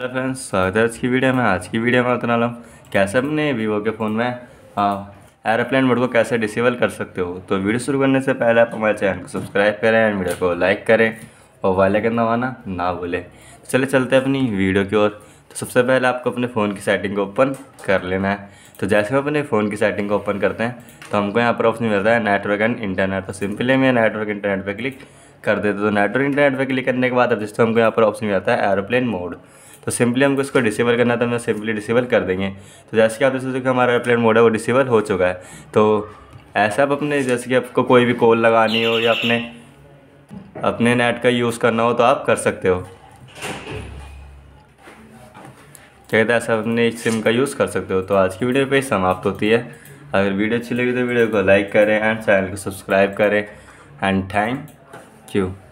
hello friends स्वागत है आज की वीडियो में आज की वीडियो में उतना लूँ कैसे अपने वीवो के फ़ोन में एरोप्लेन हाँ, मोड को कैसे डिसेबल कर सकते हो तो वीडियो शुरू करने से पहले आप हमारे चैनल को सब्सक्राइब करें एंड वीडियो को लाइक करें और वाले के नवाना ना भूलें तो चले चलते हैं अपनी वीडियो की ओर तो सबसे पहले आपको अपने फ़ोन की सेटिंग को ओपन कर लेना है तो जैसे हम अपने फ़ोन की सेटिंग को ओपन करते हैं तो हमको यहाँ पर ऑप्शन मिलता है नेटवर्क एंड इंटरनेट तो सिंपली मैं नेटवर्क इंटरनेट पर क्लिक कर देते तो नेटवर्क इंटरनेट पर क्लिक करने के बाद अब जिससे हमको यहाँ पर ऑप्शन मिलता है एरोप्लेन मोड तो सिंपली हमको इसको डिसेबल करना था तो हम सिंपली डिसेबल कर देंगे तो जैसे कि आप देख सकते हो हमारा एयरप्लेन मोड है वो डिसेबल हो चुका है तो ऐसा आप अपने जैसे कि आपको कोई भी कॉल लगानी हो या अपने अपने नेट का यूज़ करना हो तो आप कर सकते हो क्या कहते हैं ऐसा अपने सिम का यूज़ कर सकते हो तो आज की वीडियो पे समाप्त होती है अगर वीडियो अच्छी लगी तो वीडियो को लाइक करें एंड चैनल को सब्सक्राइब करें एंड थैंक यू